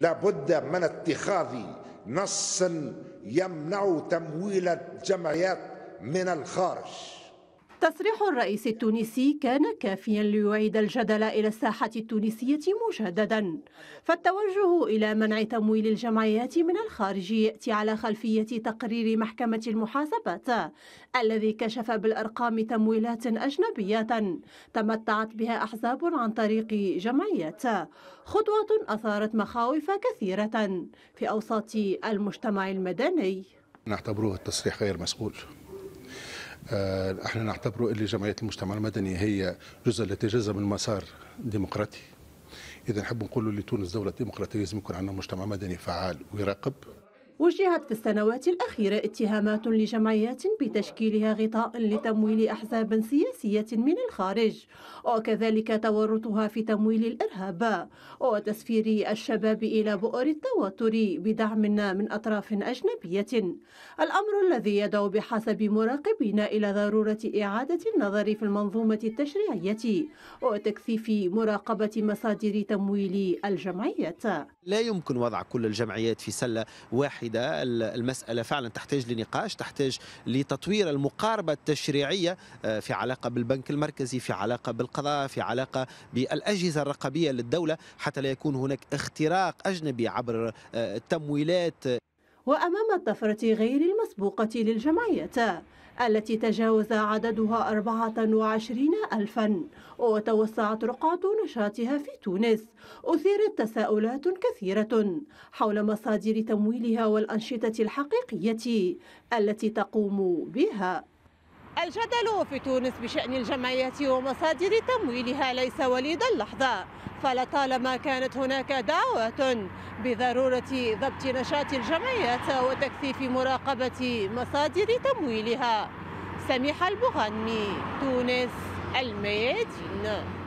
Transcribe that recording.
لابد من اتخاذ نص يمنع تمويل الجمعيات من الخارج تصريح الرئيس التونسي كان كافيا ليعيد الجدل إلى الساحة التونسية مجددا فالتوجه إلى منع تمويل الجمعيات من الخارج يأتي على خلفية تقرير محكمة المحاسبات الذي كشف بالأرقام تمويلات أجنبية تمتعت بها أحزاب عن طريق جمعيات خطوة أثارت مخاوف كثيرة في أوساط المجتمع المدني نعتبره التصريح غير مسؤول آه، احنا نعتبره اللي جمعيه المجتمع المدني هي جزء لا يتجزا من مسار ديمقراطي اذا نحب نقول لتونس دوله ديمقراطيه لازم يكون عندنا مجتمع مدني فعال ويراقب وجهت في السنوات الأخيرة اتهامات لجمعيات بتشكيلها غطاء لتمويل أحزاب سياسية من الخارج وكذلك تورطها في تمويل الإرهاب وتسفير الشباب إلى بؤر التوتر بدعم من أطراف أجنبية الأمر الذي يدعو بحسب مراقبين إلى ضرورة إعادة النظر في المنظومة التشريعية وتكثيف مراقبة مصادر تمويل الجمعيات لا يمكن وضع كل الجمعيات في سلة واحدة واحدة المسألة فعلا تحتاج لنقاش تحتاج لتطوير المقاربة التشريعية آه، في علاقة بالبنك المركزي في علاقة بالقضاء في علاقة بالأجهزة الرقابية للدولة حتى لا يكون هناك اختراق أجنبي عبر آه، التمويلات وأمام الطفرة غير المسبوقة للجمعية التي تجاوز عددها 24 ألفا وتوسعت رقعة نشاطها في تونس أثيرت تساؤلات كثيرة حول مصادر تمويلها والأنشطة الحقيقية التي تقوم بها الجدل في تونس بشأن الجمعية ومصادر تمويلها ليس وليد اللحظة فلطالما كانت هناك دعوة بضرورة ضبط نشاط الجمعيات وتكثيف مراقبة مصادر تمويلها سميح البغني تونس الميادين